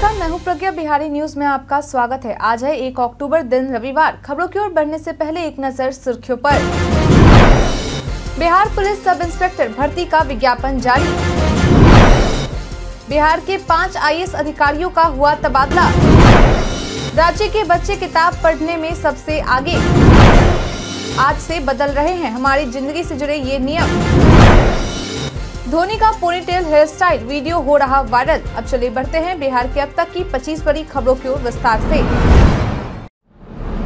नमस्कार मैं हूं प्रज्ञा बिहारी न्यूज में आपका स्वागत है आज है एक अक्टूबर दिन रविवार खबरों की ओर बढ़ने से पहले एक नजर सुर्खियों पर बिहार पुलिस सब इंस्पेक्टर भर्ती का विज्ञापन जारी बिहार के पांच आई अधिकारियों का हुआ तबादला राज्य के बच्चे किताब पढ़ने में सबसे आगे आज से बदल रहे हैं हमारी जिंदगी से जुड़े ये नियम धोनी का पोनीटेल हेयर स्टाइल वीडियो हो रहा वायरल अब चले बढ़ते हैं बिहार के अब तक की 25 बड़ी खबरों की ओर विस्तार से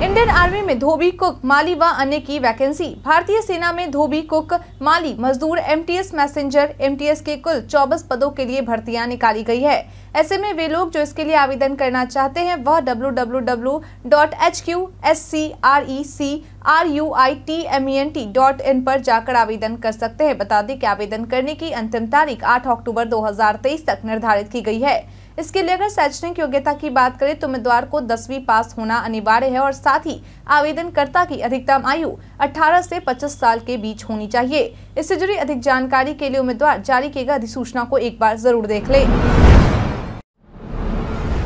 इंडियन आर्मी में धोबी कुक माली व अन्य की वैकेंसी भारतीय सेना में धोबी कुक माली मजदूर एमटीएस मैसेंजर एमटीएस के कुल चौबीस पदों के लिए भर्तियां निकाली गई है ऐसे में वे लोग जो इसके लिए आवेदन करना चाहते हैं वह www.hqscrecruitment.in पर जाकर आवेदन कर सकते हैं बता दें कि आवेदन करने की अंतिम तारीख 8 अक्टूबर 2023 तक निर्धारित की गई है इसके लिए अगर शैक्षणिक योग्यता की बात करें तो उम्मीदवार को दसवीं पास होना अनिवार्य है और साथ ही आवेदनकर्ता की अधिकतम आयु 18 से 25 साल के बीच होनी चाहिए इससे जुड़ी अधिक जानकारी के लिए उम्मीदवार जारी किए गए अधिसूचना को एक बार जरूर देख ले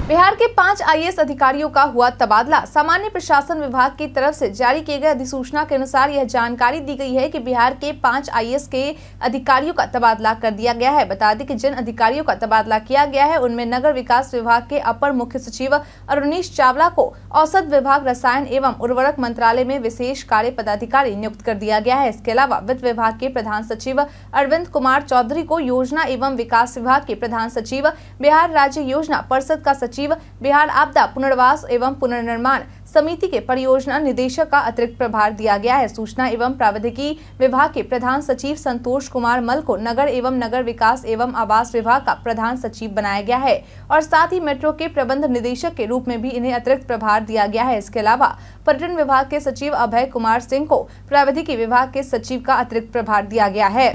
बिहार के पांच आईएएस अधिकारियों का हुआ तबादला सामान्य प्रशासन विभाग की तरफ से जारी किए गए अधिसूचना के अनुसार यह जानकारी दी गई है कि बिहार के पांच आईएएस के अधिकारियों का तबादला कर दिया गया है बता दें कि जिन अधिकारियों का तबादला किया गया है उनमें नगर विकास विभाग के अपर मुख्य सचिव अरुणीश चावला को औसत विभाग रसायन एवं उर्वरक मंत्रालय में विशेष कार्य पदाधिकारी नियुक्त कर दिया गया है इसके अलावा वित्त विभाग के प्रधान सचिव अरविंद कुमार चौधरी को योजना एवं विकास विभाग के प्रधान सचिव बिहार राज्य योजना परिषद का सचिव सचिव बिहार आपदा पुनर्वास एवं पुनर्निर्माण समिति के परियोजना निदेशक का अतिरिक्त प्रभार दिया गया है सूचना एवं प्रावधिकी विभाग के प्रधान सचिव संतोष कुमार मल को नगर एवं नगर विकास एवं आवास विभाग का प्रधान सचिव बनाया गया है और साथ ही मेट्रो के प्रबंध निदेशक के रूप में भी इन्हें अतिरिक्त प्रभार दिया गया है इसके अलावा पर्यटन विभाग के सचिव अभय कुमार सिंह को प्रावधिकी विभाग के सचिव का अतिरिक्त प्रभार दिया गया है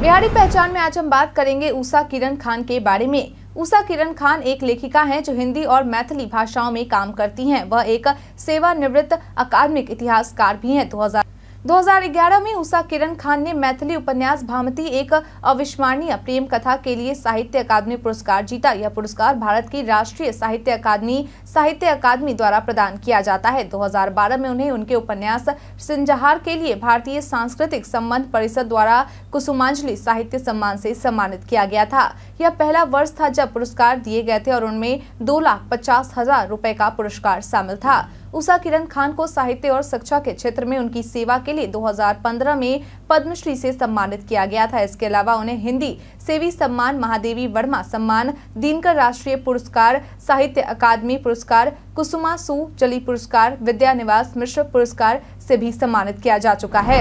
बिहारी पहचान में आज हम बात करेंगे उषा किरण खान के बारे में उषा किरण खान एक लेखिका हैं जो हिंदी और मैथिली भाषाओं में काम करती हैं वह एक सेवानिवृत्त अकादमिक इतिहासकार भी हैं 2000 2011 में उषा किरण खान ने मैथिली उपन्यास भामती एक अविस्मरणीय प्रेम कथा के लिए साहित्य अकादमी पुरस्कार जीता यह पुरस्कार भारत की राष्ट्रीय साहित्य अकादमी साहित्य अकादमी द्वारा प्रदान किया जाता है 2012 में उन्हें उनके उपन्यास सिंजहार के लिए भारतीय सांस्कृतिक संबंध परिषद द्वारा कुसुमांजलि साहित्य सम्मान से सम्मानित किया गया था यह पहला वर्ष था जब पुरस्कार दिए गए थे और उनमें दो लाख पचास हजार रूपए का पुरस्कार शामिल था उषा किरण खान को साहित्य और शिक्षा के क्षेत्र में उनकी सेवा के लिए 2015 में पद्मश्री से सम्मानित किया गया था इसके अलावा उन्हें हिंदी सेवी सम्मान महादेवी वर्मा सम्मान दिनकर राष्ट्रीय पुरस्कार साहित्य अकादमी पुरस्कार कुसुमा सु चली पुरस्कार विद्या निवास मिश्र पुरस्कार से भी सम्मानित किया जा चुका है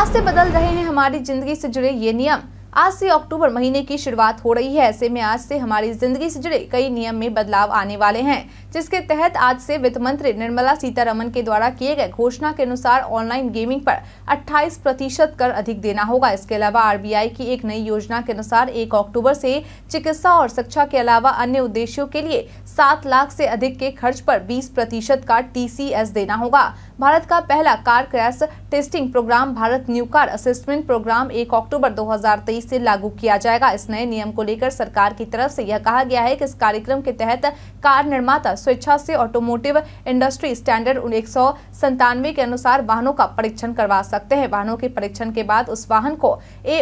आज से बदल रहे हैं हमारी जिंदगी से जुड़े ये नियम आज से अक्टूबर महीने की शुरुआत हो रही है ऐसे में आज से हमारी जिंदगी से जुड़े कई नियम में बदलाव आने वाले हैं जिसके तहत आज से वित्त मंत्री निर्मला सीतारमन के द्वारा किए गए घोषणा के अनुसार ऑनलाइन गेमिंग पर 28 प्रतिशत कर अधिक देना होगा इसके अलावा आरबीआई की एक नई योजना के अनुसार एक अक्टूबर से चिकित्सा और शिक्षा के अलावा अन्य उद्देश्यों के लिए सात लाख से अधिक के खर्च पर बीस प्रतिशत का टी देना होगा भारत का पहला car crash testing program Bharat new car assessment program एक अक्टूबर दो तेईस से लागू किया जाएगा इस नए नियम को लेकर सरकार की तरफ से यह कहा गया है कि इस कार्यक्रम के तहत कार निर्माता स्वेच्छा से ऑटोमोटिव इंडस्ट्री स्टैंडर्ड एक के अनुसार वाहनों का परीक्षण करवा सकते हैं वाहनों के परीक्षण के बाद उस वाहन को ए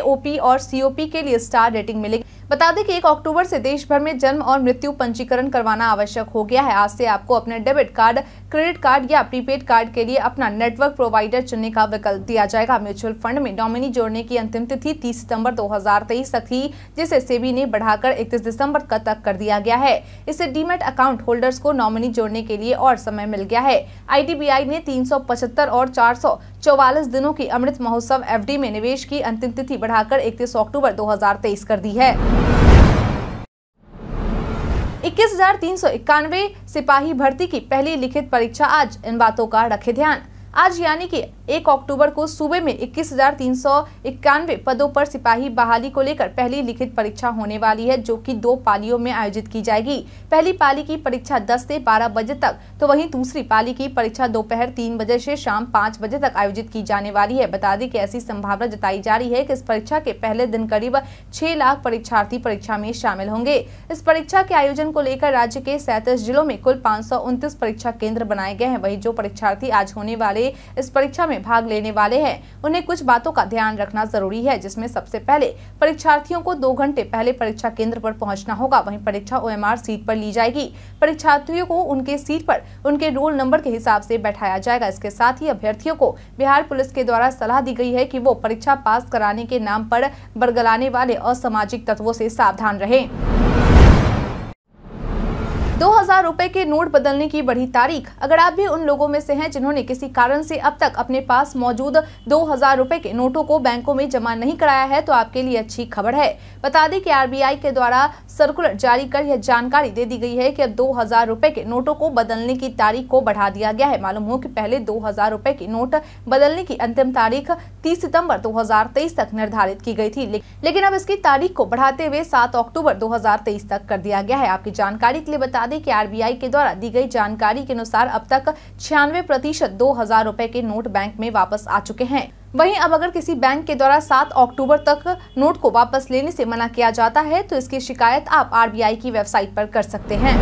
और सीओपी के लिए स्टार रेटिंग मिलेगी बता दें कि एक अक्टूबर से देश भर में जन्म और मृत्यु पंजीकरण करवाना आवश्यक हो गया है आज से आपको अपने डेबिट कार्ड क्रेडिट कार्ड या प्रीपेड कार्ड के लिए अपना नेटवर्क प्रोवाइडर चुनने का विकल्प दिया जाएगा म्यूचुअल फंड में डोमिनी जोड़ने की अंतिम तिथि तीस सितम्बर दो 2023 तक थी जिसे सेबी e ने बढ़ाकर 31 दिसंबर का तक कर दिया गया है इससे डीमेट अकाउंट होल्डर्स को नॉमिनी जोड़ने के लिए और समय मिल गया है आई ने 375 और चार दिनों की अमृत महोत्सव एफ में निवेश की अंतिम तिथि बढ़ाकर इकतीस अक्टूबर दो कर दी है इक्कीस सिपाही भर्ती की पहली लिखित परीक्षा आज इन बातों का रखे ध्यान आज यानी कि एक अक्टूबर को सूबे में इक्कीस पदों पर सिपाही बहाली को लेकर पहली लिखित परीक्षा होने वाली है जो कि दो पालियों में आयोजित की जाएगी पहली पाली की परीक्षा 10 से 12 बजे तक तो वहीं दूसरी पाली की परीक्षा दोपहर तीन बजे से शाम 5 बजे तक आयोजित की जाने वाली है बता दें कि ऐसी संभावना जताई जा रही है की इस परीक्षा के पहले दिन करीब छह लाख परीक्षार्थी परीक्षा में शामिल होंगे इस परीक्षा के आयोजन को लेकर राज्य के सैंतीस जिलों में कुल पाँच परीक्षा केंद्र बनाए गए हैं वही जो परीक्षार्थी आज होने वाले वाले इस परीक्षा में भाग लेने वाले हैं उन्हें कुछ बातों का ध्यान रखना जरूरी है जिसमें सबसे पहले परीक्षार्थियों को दो घंटे पहले परीक्षा केंद्र पर पहुंचना होगा वहीं परीक्षा ओएमआर सीट पर ली जाएगी परीक्षार्थियों को उनके सीट पर उनके रोल नंबर के हिसाब से बैठाया जाएगा इसके साथ ही अभ्यर्थियों को बिहार पुलिस के द्वारा सलाह दी गई है की वो परीक्षा पास कराने के नाम पर बरगलाने वाले असामाजिक तत्वों से सावधान रहे दो हजार रूपए के नोट बदलने की बढ़ी तारीख अगर आप भी उन लोगों में से हैं जिन्होंने किसी कारण से अब तक अपने पास मौजूद दो हजार रूपए के नोटों को बैंकों में जमा नहीं कराया है तो आपके लिए अच्छी खबर है बता दें कि आरबीआई के द्वारा सर्कुलर जारी कर यह जानकारी दे दी गई है कि अब दो हजार रूपए के नोटों को बदलने की तारीख को बढ़ा दिया गया है मालूम हो की पहले दो हजार रूपए के नोट बदलने की अंतिम तारीख तीस सितम्बर दो हजार तेईस तक निर्धारित की गयी थी लेकिन अब इसकी तारीख को बढ़ाते हुए सात अक्टूबर दो हजार तेईस तक कर दिया गया है आपकी जानकारी के लिए बता दें कि आरबीआई के द्वारा दी गई जानकारी के अनुसार अब तक छियानवे प्रतिशत दो हजार रूपए के नोट बैंक में वापस आ चुके हैं वहीं अब अगर किसी बैंक के द्वारा 7 अक्टूबर तक नोट को वापस लेने से मना किया जाता है तो इसकी शिकायत आप आरबीआई की वेबसाइट पर कर सकते हैं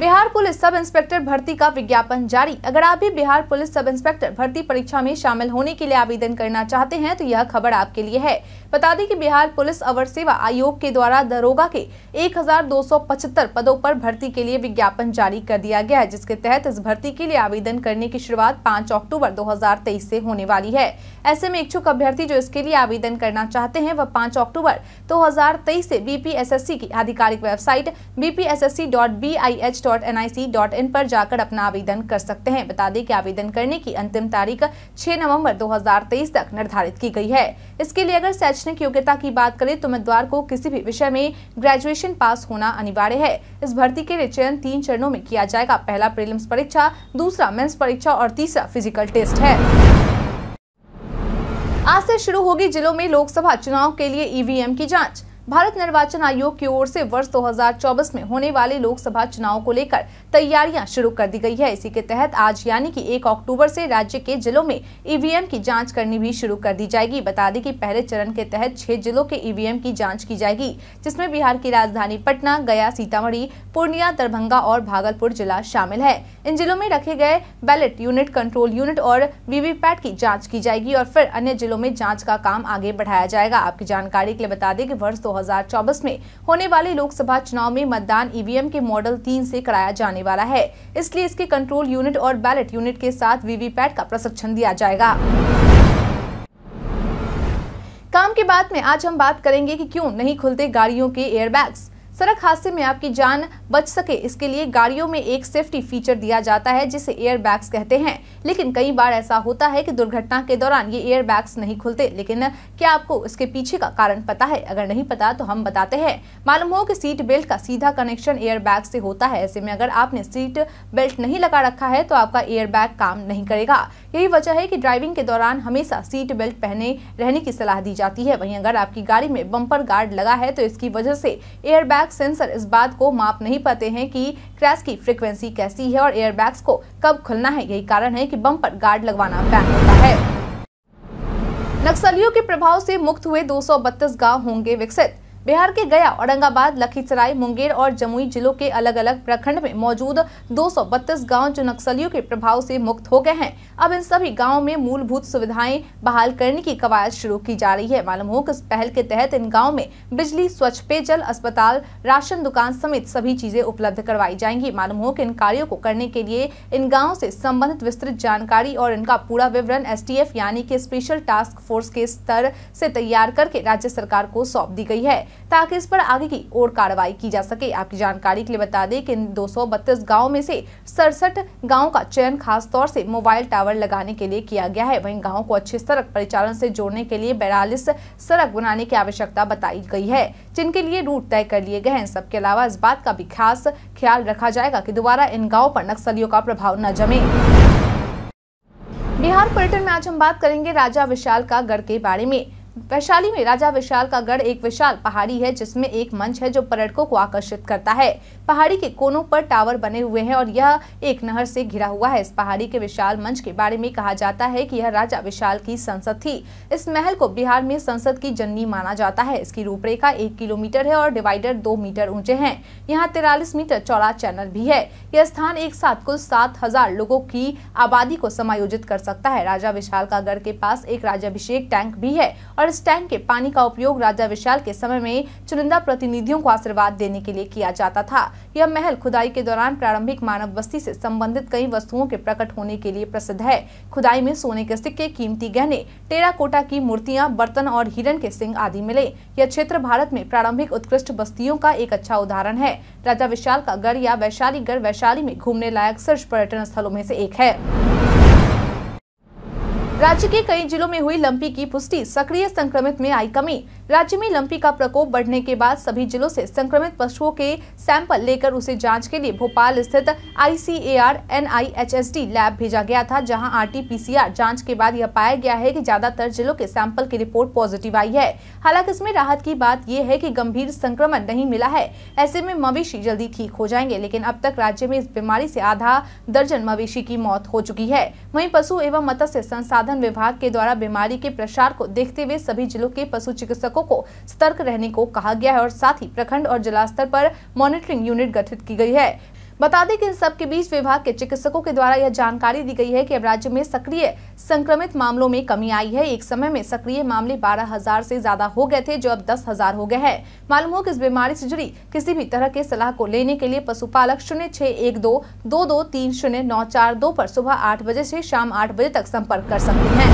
बिहार पुलिस सब इंस्पेक्टर भर्ती का विज्ञापन जारी अगर आप भी बिहार पुलिस सब इंस्पेक्टर भर्ती परीक्षा में शामिल होने के लिए आवेदन करना चाहते हैं तो यह खबर आपके लिए है बता दें कि बिहार पुलिस अवर सेवा आयोग के द्वारा दरोगा के 1275 पदों पर भर्ती के लिए विज्ञापन जारी कर दिया गया है जिसके तहत इस भर्ती के लिए आवेदन करने की शुरुआत पाँच अक्टूबर दो से होने वाली है ऐसे में इच्छुक अभ्यर्थी जो इसके लिए आवेदन करना चाहते हैं वह पाँच अक्टूबर दो हजार बीपीएसएससी की आधिकारिक website BPSSC dot B I H पर जाकर अपना आवेदन कर सकते हैं बता दें कि आवेदन करने की अंतिम तारीख 6 नवंबर 2023 तक निर्धारित की गई है इसके लिए अगर शैक्षणिक योग्यता की बात करें तो उम्मीदवार को किसी भी विषय में ग्रेजुएशन पास होना अनिवार्य है इस भर्ती के लिए चयन तीन चरणों में किया जाएगा पहला प्रिलिम्स परीक्षा दूसरा मेन्स परीक्षा और तीसरा फिजिकल टेस्ट है आज से शुरू होगी जिलों में लोकसभा चुनाव के लिए ईवीएम e की जांच भारत निर्वाचन आयोग की ओर से वर्ष 2024 में होने वाले लोकसभा चुनाव को लेकर तैयारियां शुरू कर दी गई है इसी के तहत आज यानी कि 1 अक्टूबर से राज्य के जिलों में ईवीएम की जांच करनी भी शुरू कर दी जाएगी बता दें कि पहले चरण के तहत छह जिलों के ईवीएम की जाँच की जाएगी जिसमें बिहार की राजधानी पटना गया सीतामढ़ी पूर्णिया दरभंगा और भागलपुर जिला शामिल है इन जिलों में रखे गए बैलेट यूनिट कंट्रोल यूनिट और वीवीपैट की जाँच की जाएगी और फिर अन्य जिलों में जाँच का काम आगे बढ़ाया जाएगा आपकी जानकारी के लिए बता दें की वर्ष 2024 में होने वाले लोकसभा चुनाव में मतदान ईवीएम के मॉडल तीन से कराया जाने वाला है इसलिए इसके कंट्रोल यूनिट और बैलेट यूनिट के साथ वीवीपैट का प्रशिक्षण दिया जाएगा काम के बाद में आज हम बात करेंगे कि क्यों नहीं खुलते गाड़ियों के एयरबैग्स सड़क हादसे में आपकी जान बच सके इसके लिए गाड़ियों में एक सेफ्टी फीचर दिया जाता है जिसे एयर बैग्स कहते हैं लेकिन कई बार ऐसा होता है कि दुर्घटना के दौरान ये एयर बैग्स नहीं खुलते लेकिन क्या आपको इसके पीछे का कारण पता है अगर नहीं पता तो हम बताते हैं मालूम हो कि सीट बेल्ट का सीधा कनेक्शन एयर बैग से होता है ऐसे में अगर आपने सीट बेल्ट नहीं लगा रखा है तो आपका एयर बैग काम नहीं करेगा यही वजह है कि ड्राइविंग के दौरान हमेशा सीट बेल्ट पहने रहने की सलाह दी जाती है वहीं अगर आपकी गाड़ी में बम्पर गार्ड लगा है तो इसकी वजह से एयरबैग सेंसर इस बात को माप नहीं पाते हैं कि क्रैश की फ्रिक्वेंसी कैसी है और एयरबैग्स को कब खुलना है यही कारण है कि बम्पर गार्ड लगवाना बैन होता है नक्सलियों के प्रभाव से मुक्त हुए दो गांव होंगे विकसित बिहार के गया औरंगाबाद लखीसराय मुंगेर और जमुई जिलों के अलग अलग प्रखंड में मौजूद दो गांव जो नक्सलियों के प्रभाव से मुक्त हो गए हैं अब इन सभी गाँव में मूलभूत सुविधाएं बहाल करने की कवायद शुरू की जा रही है मालूम हो कि इस पहल के तहत इन गाँव में बिजली स्वच्छ पेयजल अस्पताल राशन दुकान समेत सभी चीजें उपलब्ध करवाई जाएंगी मालूम हो की इन कार्यो को करने के लिए इन गाँव से संबंधित विस्तृत जानकारी और इनका पूरा विवरण एस यानी की स्पेशल टास्क फोर्स के स्तर से तैयार करके राज्य सरकार को सौंप दी गई है ताकि इस पर आगे की ओर कार्रवाई की जा सके आपकी जानकारी के लिए बता दें कि इन दो सौ में से सड़सठ गाँव का चयन खास तौर से मोबाइल टावर लगाने के लिए किया गया है वहीं गाँव को अच्छे सड़क परिचालन से जोड़ने के लिए बयालीस सड़क बनाने की आवश्यकता बताई गई है जिनके लिए रूट तय कर लिए गए हैं सबके अलावा इस बात का भी खास ख्याल रखा जाएगा कि दोबारा इन गाँव पर नक्सलियों का प्रभाव न जमे बिहार पर्यटन में आज हम बात करेंगे राजा विशाल का गढ़ के बारे में वैशाली में राजा विशाल का गढ़ एक विशाल पहाड़ी है जिसमें एक मंच है जो पर्यटकों को आकर्षित करता है पहाड़ी के कोनों पर टावर बने हुए हैं और यह एक नहर से घिरा हुआ है इस पहाड़ी के विशाल मंच के बारे में कहा जाता है कि यह राजा विशाल की संसद थी इस महल को बिहार में संसद की जननी माना जाता है इसकी रूपरेखा एक किलोमीटर है और डिवाइडर दो मीटर ऊंचे है यहाँ तिरालीस मीटर चौड़ा चैनल भी है यह स्थान एक साथ कुल सात हजार लोगों की आबादी को समायोजित कर सकता है राजा विशाल का गढ़ के पास एक राजाभिषेक टैंक भी है और इस टैंक के पानी का उपयोग राजा विशाल के समय में चुनिंदा प्रतिनिधियों को आशीर्वाद देने के लिए किया जाता था यह महल खुदाई के दौरान प्रारंभिक मानव बस्ती से संबंधित कई वस्तुओं के प्रकट होने के लिए प्रसिद्ध है खुदाई में सोने के सिक्के कीमती गहने कोटा की मूर्तियाँ बर्तन और हिरण के सिंह आदि मिले यह क्षेत्र भारत में प्रारंभिक उत्कृष्ट बस्तियों का एक अच्छा उदाहरण है राजा विशाल का गढ़ या वैशाली गढ़ वैशाली में घूमने लायक शीर्ष पर्यटन स्थलों में से एक है राज्य के कई जिलों में हुई लंपी की पुष्टि सक्रिय संक्रमित में आई कमी राज्य में लंपी का प्रकोप बढ़ने के बाद सभी जिलों से संक्रमित पशुओं के सैंपल लेकर उसे जांच के लिए भोपाल स्थित आईसीएआर एनआईएचएसडी लैब भेजा गया था जहां आरटीपीसीआर जांच के बाद यह पाया गया है कि ज्यादातर जिलों के सैंपल की रिपोर्ट पॉजिटिव आई है हालांकि इसमें राहत की बात यह है की गंभीर संक्रमण नहीं मिला है ऐसे में मवेशी जल्दी ठीक हो जाएंगे लेकिन अब तक राज्य में इस बीमारी ऐसी आधा दर्जन मवेशी की मौत हो चुकी है वही पशु एवं मत्स्य संसाधन संसाधन विभाग के द्वारा बीमारी के प्रसार को देखते हुए सभी जिलों के पशु चिकित्सकों को सतर्क रहने को कहा गया है और साथ ही प्रखंड और जिला स्तर पर मॉनिटरिंग यूनिट गठित की गई है बता दें कि इन सबके बीच विभाग के चिकित्सकों के द्वारा यह जानकारी दी गई है कि अब राज्य में सक्रिय संक्रमित मामलों में कमी आई है एक समय में सक्रिय मामले बारह हजार से ज्यादा हो गए थे जो अब दस हजार हो गए हैं मालूम हो कि इस बीमारी से जुड़ी किसी भी तरह के सलाह को लेने के लिए पशुपालक शून्य छह एक दो दो दो तीन शून्य नौ चार दो पर सुबह आठ बजे से शाम आठ बजे तक संपर्क कर सकते हैं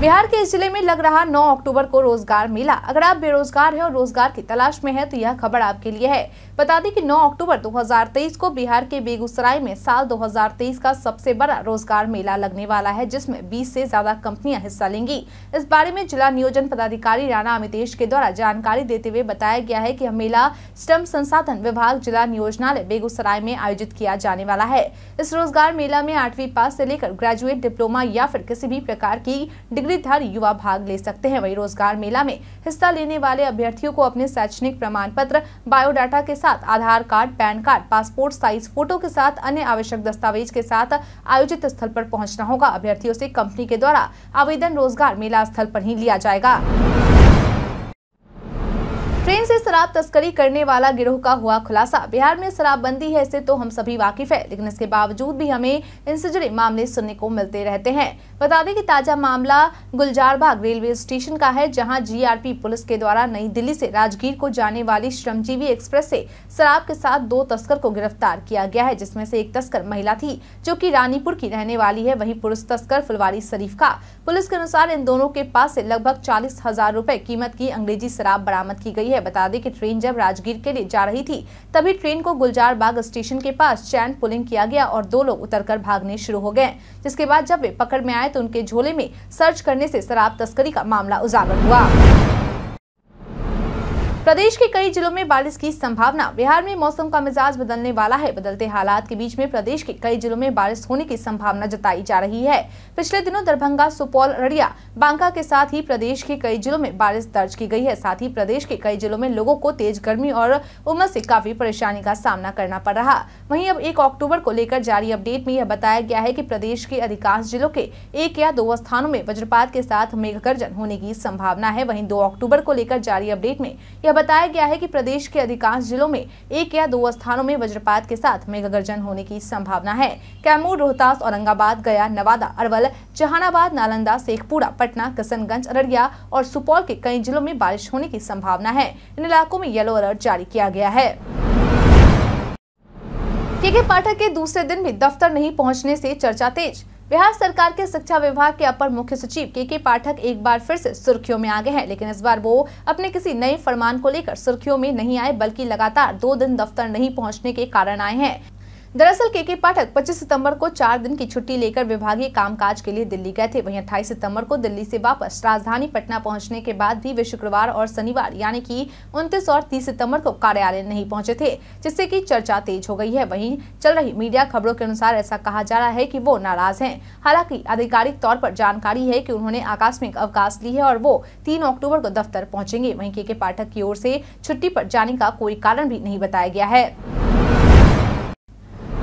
बिहार के इस जिले में लग रहा 9 अक्टूबर को रोजगार मेला अगर आप बेरोजगार हैं और रोजगार की तलाश में हैं तो यह खबर आपके लिए है बता दें कि 9 अक्टूबर 2023 को बिहार के बेगूसराय में साल 2023 का सबसे बड़ा रोजगार मेला लगने वाला है जिसमें 20 से ज्यादा कंपनियां हिस्सा लेंगी इस बारे में जिला नियोजन पदाधिकारी राणा अमितेश के द्वारा जानकारी देते हुए बताया गया है की यह मेला श्रम संसाधन विभाग जिला नियोजनालय बेगूसराय में आयोजित किया जाने वाला है इस रोजगार मेला में आठवीं पास ऐसी लेकर ग्रेजुएट डिप्लोमा या फिर किसी भी प्रकार की डिग्रीधार युवा भाग ले सकते हैं वही रोजगार मेला में हिस्सा लेने वाले अभ्यर्थियों को अपने शैक्षणिक प्रमाण पत्र बायोडाटा के साथ साथ Aadhaar card PAN card passport size photo के साथ अन्य आवश्यक दस्तावेज के साथ आयोजित स्थल पर पहुंचना होगा अभ्यर्थियों से कंपनी के द्वारा आवेदन रोजगार मेला स्थल पर ही लिया जाएगा ट्रेन से शराब तस्करी करने वाला गिरोह का हुआ खुलासा बिहार में शराबबंदी है इससे तो हम सभी वाकिफ है लेकिन इसके बावजूद भी हमें इनसे जुड़े मामले सुनने को मिलते रहते हैं बता दें कि ताजा मामला गुलजारबाग रेलवे स्टेशन का है जहां जीआरपी पुलिस के द्वारा नई दिल्ली से राजगीर को जाने वाली श्रमजीवी एक्सप्रेस से शराब के साथ दो तस्कर को गिरफ्तार किया गया है जिसमे से एक तस्कर महिला थी जो की रानीपुर की रहने वाली है वही पुरुष तस्कर फुलवारी शरीफ का पुलिस के अनुसार इन दोनों के पास ऐसी लगभग चालीस हजार कीमत की अंग्रेजी शराब बरामद की गई है है बता दें कि ट्रेन जब राजगीर के लिए जा रही थी तभी ट्रेन को गुलजार बाग स्टेशन के पास चैन पुलिंग किया गया और दो लोग उतरकर भागने शुरू हो गए जिसके बाद जब वे पकड़ में आए तो उनके झोले में सर्च करने से शराब तस्करी का मामला उजागर हुआ प्रदेश के कई जिलों में बारिश की संभावना बिहार में मौसम का मिजाज बदलने वाला है बदलते हालात के बीच में प्रदेश के कई जिलों में बारिश होने की संभावना जताई जा रही है पिछले दिनों दरभंगा सुपौल अररिया बांका के साथ ही प्रदेश के कई जिलों में बारिश दर्ज की गई है साथ ही प्रदेश के कई जिलों में लोगों को तेज गर्मी और उमस से काफी परेशानी का सामना करना पड़ रहा वही अब एक अक्टूबर को लेकर जारी अपडेट में यह बताया गया है की प्रदेश के अधिकांश जिलों के एक या दो स्थानों में वज्रपात के साथ गर्जन होने की संभावना है वही दो अक्टूबर को लेकर जारी अपडेट में यह बताया गया है कि प्रदेश के अधिकांश जिलों में एक या दो स्थानों में वज्रपात के साथ मेघ गर्जन होने की संभावना है कैमूर रोहतास औरंगाबाद गया नवादा अरवल जहानाबाद नालंदा शेखपुरा पटना किशनगंज अररिया और सुपौल के कई जिलों में बारिश होने की संभावना है इन इलाकों में येलो अलर्ट जारी किया गया है के के पाठक के दूसरे दिन भी दफ्तर नहीं पहुंचने से चर्चा तेज बिहार सरकार के शिक्षा विभाग के अपर मुख्य सचिव के के पाठक एक बार फिर से सुर्खियों में आ गए हैं लेकिन इस बार वो अपने किसी नए फरमान को लेकर सुर्खियों में नहीं आए बल्कि लगातार दो दिन दफ्तर नहीं पहुंचने के कारण आए हैं दरअसल के के पाठक 25 सितंबर को चार दिन की छुट्टी लेकर विभागीय कामकाज के लिए दिल्ली गए थे वहीं 28 सितंबर को दिल्ली से वापस राजधानी पटना पहुंचने के बाद भी वे शुक्रवार और शनिवार यानी कि 29 और 30 सितंबर को कार्यालय नहीं पहुंचे थे जिससे कि चर्चा तेज हो गई है वहीं चल रही मीडिया खबरों के अनुसार ऐसा कहा जा रहा है की वो नाराज है हालांकि आधिकारिक तौर पर जानकारी है की उन्होंने आकस्मिक अवकाश ली है और वो तीन अक्टूबर को दफ्तर पहुँचेंगे वही के के पाठक की ओर से छुट्टी पर जाने का कोई कारण भी नहीं बताया गया है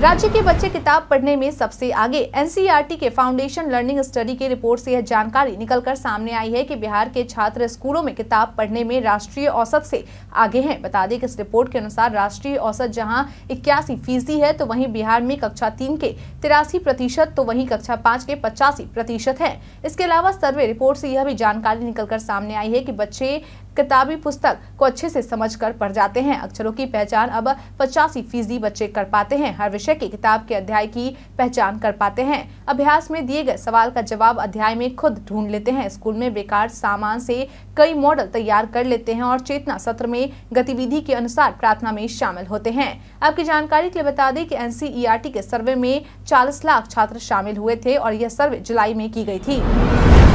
राज्य के बच्चे किताब पढ़ने में सबसे आगे एनसीईआरटी के फाउंडेशन लर्निंग स्टडी के रिपोर्ट से यह जानकारी निकलकर सामने आई है कि बिहार के छात्र स्कूलों में किताब पढ़ने में राष्ट्रीय औसत से आगे हैं बता दें कि इस रिपोर्ट के अनुसार राष्ट्रीय औसत जहां इक्यासी फीसदी है तो वहीं बिहार में कक्षा तीन के तिरासी प्रतिशत तो वही कक्षा पाँच के पचासी प्रतिशत है इसके अलावा सर्वे रिपोर्ट से यह भी जानकारी निकलकर सामने आई है की बच्चे किताबी पुस्तक को अच्छे से समझ कर पढ़ जाते हैं अक्षरों की पहचान अब पचासी फीसदी बच्चे कर पाते हैं हर विषय की किताब के अध्याय की पहचान कर पाते हैं अभ्यास में दिए गए सवाल का जवाब अध्याय में खुद ढूंढ लेते हैं स्कूल में बेकार सामान से कई मॉडल तैयार कर लेते हैं और चेतना सत्र में गतिविधि के अनुसार प्रार्थना में शामिल होते हैं आपकी जानकारी के लिए बता दें कि एनसीईआरटी के सर्वे में 40 लाख छात्र शामिल हुए थे और यह सर्वे जुलाई में की गई थी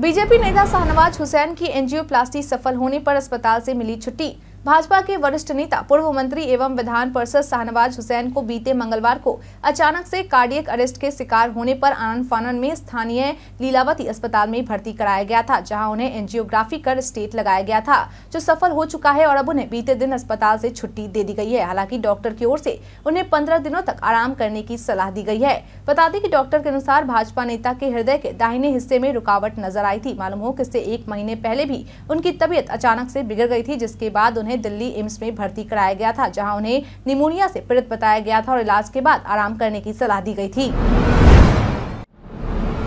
बीजेपी नेता शाहनवाज हुसैन की एंजियोप्लास्टी सफल होने पर अस्पताल से मिली छुट्टी भाजपा के वरिष्ठ नेता पूर्व मंत्री एवं विधान परिषद शाहनवाज हुसैन को बीते मंगलवार को अचानक से कार्डियक अरेस्ट के शिकार होने पर आनंद फानन में स्थानीय लीलावती अस्पताल में भर्ती कराया गया था जहां उन्हें एंजियोग्राफी कर स्टेट लगाया गया था जो सफल हो चुका है और अब उन्हें बीते दिन अस्पताल से छुट्टी दे दी गई है हालांकि डॉक्टर की ओर से उन्हें पंद्रह दिनों तक आराम करने की सलाह दी गई है बता दें कि डॉक्टर के अनुसार भाजपा नेता के हृदय के दाहिने हिस्से में रुकावट नजर आई थी मालूम हो कि इससे एक महीने पहले भी उनकी तबीयत अचानक से बिगड़ गई थी जिसके बाद उन्हें उन्हें दिल्ली एम्स में भर्ती कराया गया था जहां उन्हें निमोनिया से पीड़ित बताया गया था और इलाज के बाद आराम करने की सलाह दी गई थी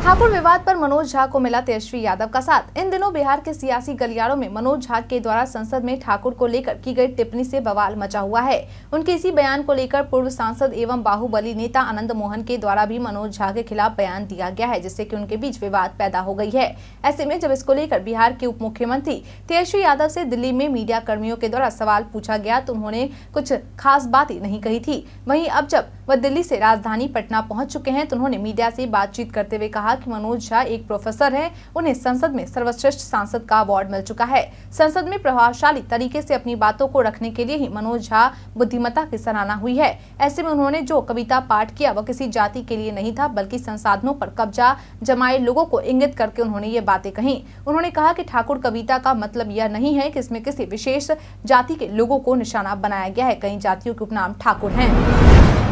ठाकुर विवाद पर मनोज झा को मिला तेजस्वी यादव का साथ इन दिनों बिहार के सियासी गलियारों में मनोज झा के द्वारा संसद में ठाकुर को लेकर की गई टिप्पणी से बवाल मचा हुआ है उनके इसी बयान को लेकर पूर्व सांसद एवं बाहुबली नेता आनंद मोहन के द्वारा भी मनोज झा के खिलाफ बयान दिया गया है जिससे की उनके बीच विवाद पैदा हो गयी है ऐसे में जब इसको लेकर बिहार के उप मुख्यमंत्री तेजस्वी यादव ऐसी दिल्ली में मीडिया कर्मियों के द्वारा सवाल पूछा गया तो उन्होंने कुछ खास बात नहीं कही थी वही अब जब वह दिल्ली ऐसी राजधानी पटना पहुँच चुके हैं तो उन्होंने मीडिया ऐसी बातचीत करते हुए कहा कि मनोज झा एक प्रोफेसर हैं उन्हें संसद में सर्वश्रेष्ठ सांसद का अवार्ड मिल चुका है संसद में प्रभावशाली तरीके से अपनी बातों को रखने के लिए ही मनोज झा बुद्धिमता की सराहना हुई है ऐसे में उन्होंने जो कविता पाठ किया वह किसी जाति के लिए नहीं था बल्कि संसाधनों पर कब्जा जमाए लोगों को इंगित करके उन्होंने ये बातें कही उन्होंने कहा की ठाकुर कविता का मतलब यह नहीं है की इसमें किसी विशेष जाति के लोगों को निशाना बनाया गया है कई जातियों के उपनाम ठाकुर हैं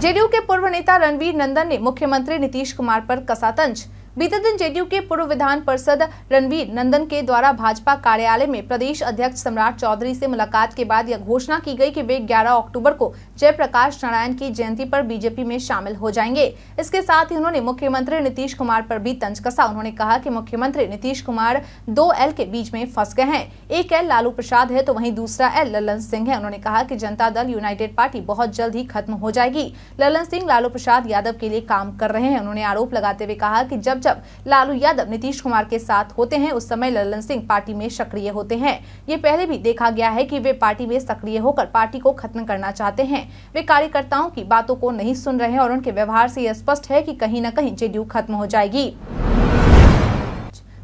जेडीयू के पूर्व नेता रणवीर नंदन ने मुख्यमंत्री नीतीश कुमार पर कसा तंज बीते दिन जेडीयू के पूर्व विधान परिषद रणवीर नंदन के द्वारा भाजपा कार्यालय में प्रदेश अध्यक्ष सम्राट चौधरी से मुलाकात के बाद यह घोषणा की गई कि वे 11 अक्टूबर को जयप्रकाश नारायण की जयंती पर बीजेपी में शामिल हो जाएंगे इसके साथ ही उन्होंने मुख्यमंत्री नीतीश कुमार पर भी तंज कसा उन्होंने कहा की मुख्यमंत्री नीतीश कुमार दो एल के बीच में फंस गए हैं एक एल लालू प्रसाद है तो वही दूसरा एल ललन सिंह है उन्होंने कहा की जनता दल यूनाइटेड पार्टी बहुत जल्द ही खत्म हो जाएगी ललन सिंह लालू प्रसाद यादव के लिए काम कर रहे हैं उन्होंने आरोप लगाते हुए कहा की जब जब लालू यादव नीतीश कुमार के साथ होते हैं उस समय ललन सिंह पार्टी में सक्रिय होते हैं ये पहले भी देखा गया है कि वे पार्टी में सक्रिय होकर पार्टी को खत्म करना चाहते हैं वे कार्यकर्ताओं की बातों को नहीं सुन रहे और उनके व्यवहार से यह स्पष्ट है कि कहीं न कहीं जेडीयू खत्म हो जाएगी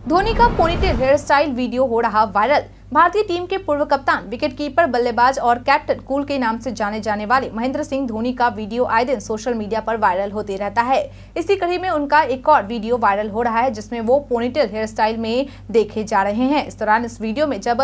धोनी का पोनीटेल हेयर स्टाइल वीडियो हो रहा वायरल भारतीय टीम के पूर्व कप्तान विकेटकीपर बल्लेबाज और कैप्टन कूल के नाम से जाने जाने वाले महेंद्र सिंह धोनी का वीडियो आए दिन सोशल मीडिया पर वायरल होते रहता है इसी कड़ी में उनका एक और वीडियो वायरल हो रहा है जिसमें वो पोनीटेल हेयर स्टाइल में देखे जा रहे हैं इस दौरान इस वीडियो में जब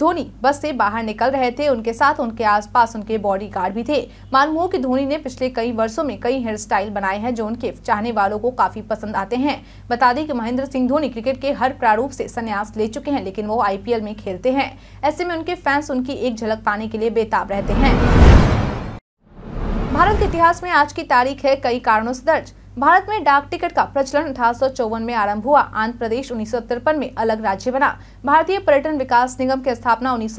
धोनी बस से बाहर निकल रहे थे उनके साथ उनके आसपास उनके बॉडीगार्ड भी थे मालूम हो कि धोनी ने पिछले कई वर्षों में कई हेयर स्टाइल बनाए हैं जो उनके चाहने वालों को काफी पसंद आते हैं बता दें कि महेंद्र सिंह धोनी क्रिकेट के हर प्रारूप से संन्यास ले चुके हैं लेकिन वो आईपीएल में खेलते हैं ऐसे में उनके फैंस उनकी एक झलक पाने के लिए बेताब रहते हैं भारत के इतिहास में आज की तारीख है कई कारणों से दर्ज भारत में डाक टिकट का प्रचलन अठारह में आरंभ हुआ आंध्र प्रदेश उन्नीस में अलग राज्य बना भारतीय पर्यटन विकास निगम की स्थापना उन्नीस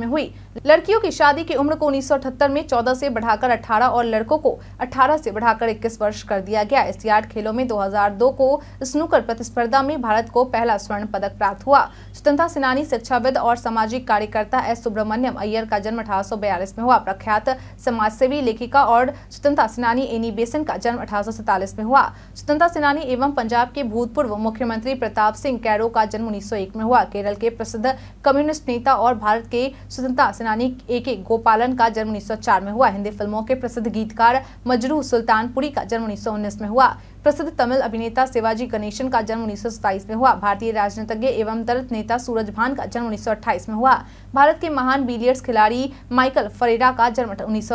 में हुई लड़कियों की शादी की उम्र को उन्नीस में 14 से बढ़ाकर 18 और लड़कों को 18 से बढ़ाकर 21 वर्ष कर दिया गया एशियाड खेलों में 2002 को स्नूकर प्रतिस्पर्धा में भारत को पहला स्वर्ण पदक प्राप्त हुआ स्वतंत्रता सेनानी शिक्षाविद और सामाजिक कार्यकर्ता एस सुब्रमण्यम अय्यर का जन्म अठारह में हुआ प्रख्यात समाजसेवी लेखिका और स्वतंत्रता सेनानी एनी बेसन का जन्म अठारह में हुआ स्वतंत्रता सेनानी एवं पंजाब के भूतपूर्व मुख्यमंत्री प्रताप सिंह कैरो का जन्म उन्नीस में हुआ केरल के प्रसिद्ध कम्युनिस्ट नेता और भारत के स्वतंत्रता सेनानी ए के गोपालन का जन्म उन्नीस में हुआ हिंदी फिल्मों के प्रसिद्ध गीतकार मजरू सुल्तानपुरी का जन्म उन्नीस में हुआ प्रसिद्ध तमिल अभिनेता शिवाजी गणेशन का जन्म उन्नीस में हुआ भारतीय राजनीतिज्ञ एवं दलित नेता सूरज भान का जन्म उन्नीस में हुआ भारत के महान बिलियर्स खिलाड़ी माइकल फरेरा का जन्म उन्नीस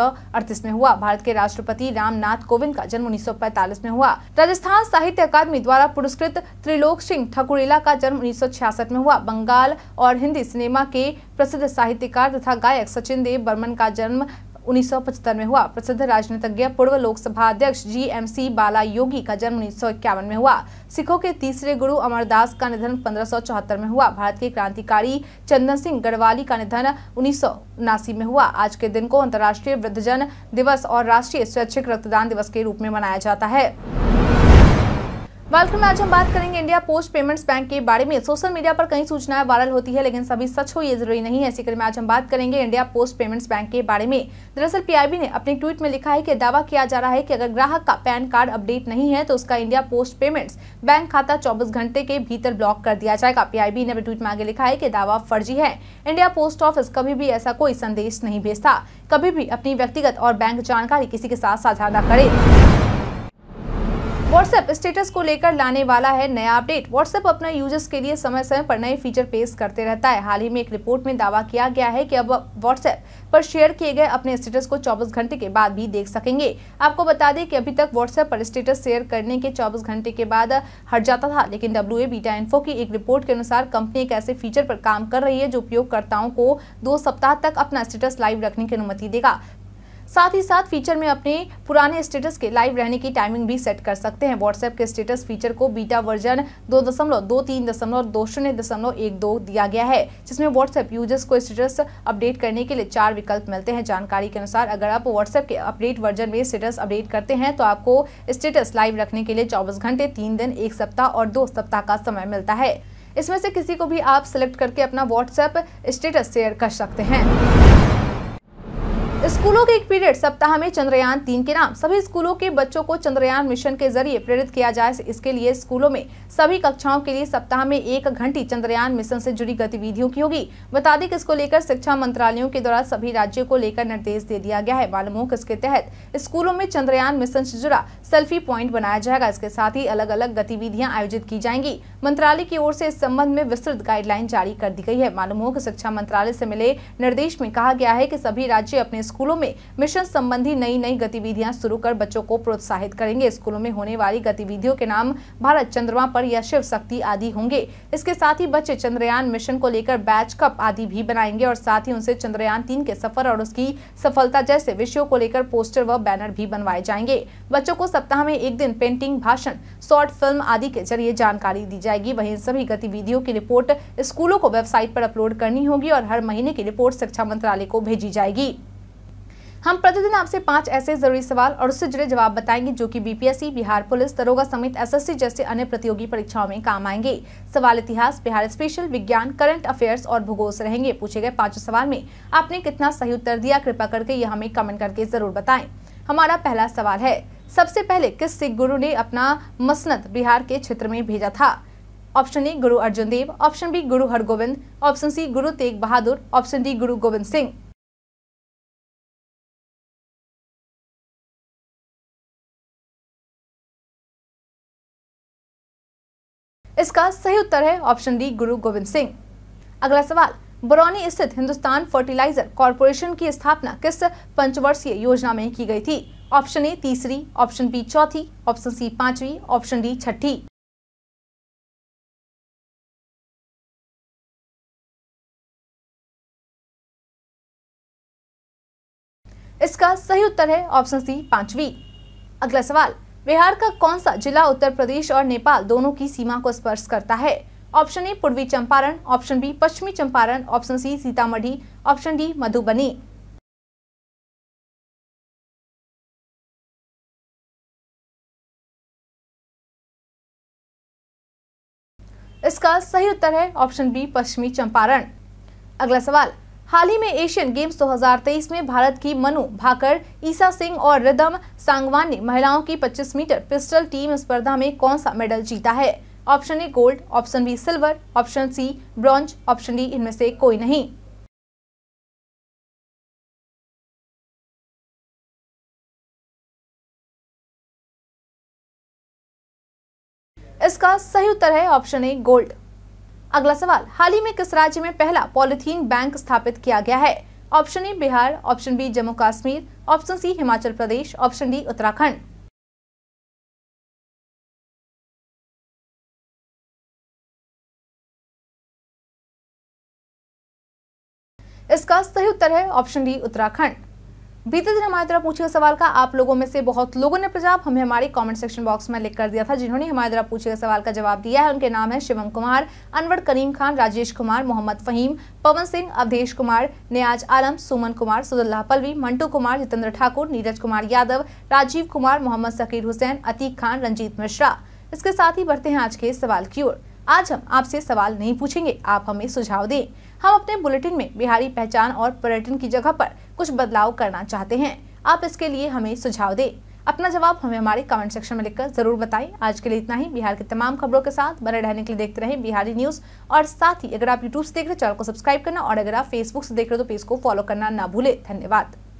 में हुआ भारत के राष्ट्रपति रामनाथ कोविंद का जन्म उन्नीस में हुआ राजस्थान साहित्य अकादमी द्वारा पुरस्कृत त्रिलोक सिंह ठकुरेला का जन्म उन्नीस में हुआ बंगाल और हिंदी सिनेमा के प्रसिद्ध साहित्यकार तथा गायक सचिन देव बर्मन का जन्म उन्नीस में हुआ प्रसिद्ध राजनीतिज्ञ पूर्व लोकसभा अध्यक्ष जी एम सी बाला योगी का जन्म उन्नीस में हुआ सिखों के तीसरे गुरु अमरदास का निधन पंद्रह में हुआ भारत के क्रांतिकारी चंदन सिंह गढ़वाली का निधन उन्नीस में हुआ आज के दिन को अंतर्राष्ट्रीय वृद्धजन दिवस और राष्ट्रीय स्वैच्छिक रक्तदान दिवस के रूप में मनाया जाता है वेलकम में आज हम बात करेंगे इंडिया पोस्ट पेमेंट्स बैंक के बारे में सोशल मीडिया पर कई सूचनाएं वायरल होती है लेकिन सभी सच हो ये जरूरी नहीं है इसी क्रम में आज हम बात करेंगे इंडिया पोस्ट पेमेंट्स बैंक के बारे में दरअसल पीआईबी ने अपने ट्वीट में लिखा है कि दावा किया जा रहा है कि अगर ग्राहक का पैन कार्ड अपडेट नहीं है तो उसका इंडिया पोस्ट पेमेंट्स बैंक खाता चौबीस घंटे के भीतर ब्लॉक कर दिया जाएगा पीआईबी ने अपने ट्वीट में आगे लिखा है कि दावा फर्जी है इंडिया पोस्ट ऑफिस कभी भी ऐसा कोई संदेश नहीं भेजता कभी भी अपनी व्यक्तिगत और बैंक जानकारी किसी के साथ साझा न करे व्हाट्सएप स्टेटस को लेकर लाने वाला है नया अपडेट व्हाट्सएप अपना यूजर्स के लिए समय समय पर नए फीचर पेश करते रहता है हाल ही में एक रिपोर्ट में दावा किया गया है कि अब व्हाट्सएप पर शेयर किए गए अपने स्टेटस को 24 घंटे के बाद भी देख सकेंगे आपको बता दें कि अभी तक व्हाट्सएप पर स्टेटस शेयर करने के चौबीस घंटे के बाद हट जाता था लेकिन डब्ल्यू बीटा इन्फो की एक रिपोर्ट के अनुसार कंपनी एक ऐसे फीचर पर काम कर रही है जो उपयोगकर्ताओं को दो सप्ताह तक अपना स्टेटस लाइव रखने की अनुमति देगा साथ ही साथ फीचर में अपने पुराने स्टेटस के लाइव रहने की टाइमिंग भी सेट कर सकते हैं व्हाट्सएप के स्टेटस फीचर को बीटा वर्जन दो दशमलव दो तीन दशमलव दो शून्य दशमलव एक दो दिया गया है जिसमें व्हाट्सएप यूजर्स को स्टेटस अपडेट करने के लिए चार विकल्प मिलते हैं जानकारी के अनुसार अगर आप व्हाट्सएप के अपडेट वर्जन में स्टेटस अपडेट करते हैं तो आपको स्टेटस लाइव रखने के लिए चौबीस घंटे तीन दिन एक सप्ताह और दो सप्ताह का समय मिलता है इसमें से किसी को भी आप सिलेक्ट करके अपना व्हाट्सएप स्टेटस शेयर कर सकते हैं स्कूलों के एक पीरियड सप्ताह में चंद्रयान तीन के नाम सभी स्कूलों के बच्चों को चंद्रयान मिशन के जरिए प्रेरित किया जाए इसके लिए स्कूलों में सभी कक्षाओं के लिए सप्ताह में एक घंटी चंद्रयान मिशन से जुड़ी गतिविधियों की होगी बता दें कि इसको लेकर शिक्षा मंत्रालयों के द्वारा सभी राज्यों को लेकर निर्देश दे दिया गया है मालूम हो इसके तहत स्कूलों में चंद्रयान मिशन से जुड़ा सेल्फी प्वाइंट बनाया जाएगा इसके साथ ही अलग अलग गतिविधियाँ आयोजित की जाएंगी मंत्रालय की ओर से इस संबंध में विस्तृत गाइडलाइन जारी कर दी गई है मालूम हो शिक्षा मंत्रालय से मिले निर्देश में कहा गया है की सभी राज्य अपने स्कूलों में मिशन संबंधी नई नई गतिविधियां शुरू कर बच्चों को प्रोत्साहित करेंगे स्कूलों में होने वाली गतिविधियों के नाम भारत चंद्रमा पर या शिव शक्ति आदि होंगे इसके साथ ही बच्चे चंद्रयान मिशन को लेकर बैच कप आदि भी बनाएंगे और साथ ही उनसे चंद्रयान तीन के सफर और उसकी सफलता जैसे विषयों को लेकर पोस्टर व बैनर भी बनवाए जाएंगे बच्चों को सप्ताह में एक दिन पेंटिंग भाषण शॉर्ट फिल्म आदि के जरिए जानकारी दी जाएगी वही सभी गतिविधियों की रिपोर्ट स्कूलों को वेबसाइट पर अपलोड करनी होगी और हर महीने की रिपोर्ट शिक्षा मंत्रालय को भेजी जाएगी हम प्रतिदिन आपसे पांच ऐसे जरूरी सवाल और उससे जुड़े जवाब बताएंगे जो कि बीपीएससी बिहार पुलिस दरोगा समेत एसएससी जैसे अन्य प्रतियोगी परीक्षाओं में काम आएंगे सवाल इतिहास बिहार स्पेशल विज्ञान करंट अफेयर्स और भूगोल रहेंगे पूछे गए पांचों सवाल में आपने कितना सही उत्तर दिया कृपा करके ये हमें कमेंट करके जरूर बताए हमारा पहला सवाल है सबसे पहले किस सिख गुरु ने अपना मसनत बिहार के क्षेत्र में भेजा था ऑप्शन ए गुरु अर्जुन देव ऑप्शन बी गुरु हरगोविंद ऑप्शन सी गुरु तेग बहादुर ऑप्शन डी गुरु गोविंद सिंह इसका सही उत्तर है ऑप्शन डी गुरु गोविंद सिंह अगला सवाल बरौनी स्थित हिंदुस्तान फर्टिलाइजर कॉरपोरेशन की स्थापना किस पंचवर्षीय योजना में की गई थी ऑप्शन ए तीसरी ऑप्शन बी चौथी ऑप्शन सी पांचवी ऑप्शन डी छठी इसका सही उत्तर है ऑप्शन सी पांचवी अगला सवाल बिहार का कौन सा जिला उत्तर प्रदेश और नेपाल दोनों की सीमा को स्पर्श करता है ऑप्शन ए पूर्वी चंपारण ऑप्शन बी पश्चिमी Champaran option C Sitamarhi option D Madhubani इसका सही उत्तर है ऑप्शन बी पश्चिमी चंपारण अगला सवाल हाल ही में एशियन गेम्स 2023 में भारत की मनु भाकर ईसा सिंह और रिदम सांगवान ने महिलाओं की 25 मीटर पिस्टल टीम स्पर्धा में कौन सा मेडल जीता है option A gold option B silver option C bronze option D इनमें से कोई नहीं इसका सही उत्तर है ऑप्शन ए गोल्ड अगला सवाल हाल ही में किस राज्य में पहला पॉलिथीन बैंक स्थापित किया गया है option A Bihar option B Jammu Kashmir option C Himachal Pradesh option D Uttarakhand इसका सही उत्तर है ऑप्शन डी उत्तराखंड बीते दिन हमारे द्वारा पूछे सवाल का आप लोगों में से बहुत लोगों ने प्रजाप हमें हमारे कमेंट सेक्शन बॉक्स में लिख कर दिया था जिन्होंने हमारे द्वारा पूछे सवाल का जवाब दिया है उनके नाम है शिवम कुमार अनवर करीम खान राजेश कुमार मोहम्मद फहीम पवन सिंह अवधेश कुमार नयाज आलम सुमन कुमार सुदल्ला पलवी मंटू कुमार जितेंद्र ठाकुर नीरज कुमार यादव राजीव कुमार मोहम्मद सकीर हुसैन अतीक खान रंजीत मिश्रा इसके साथ ही बढ़ते हैं आज के सवाल की ओर आज हम आपसे सवाल नहीं पूछेंगे आप हमें सुझाव दें हम अपने बुलेटिन में बिहारी पहचान और पर्यटन की जगह पर कुछ बदलाव करना चाहते हैं आप इसके लिए हमें सुझाव दें अपना जवाब हमें हमारे कमेंट सेक्शन में लिखकर जरूर बताएं आज के लिए इतना ही बिहार की तमाम खबरों के साथ बने रहने के लिए देखते रहें बिहारी न्यूज और साथ ही अगर आप यूट्यूब से देख रहे चैनल को सब्सक्राइब करना और अगर आप फेसबुक से देख रहे हो तो पेज को फॉलो करना ना भूले धन्यवाद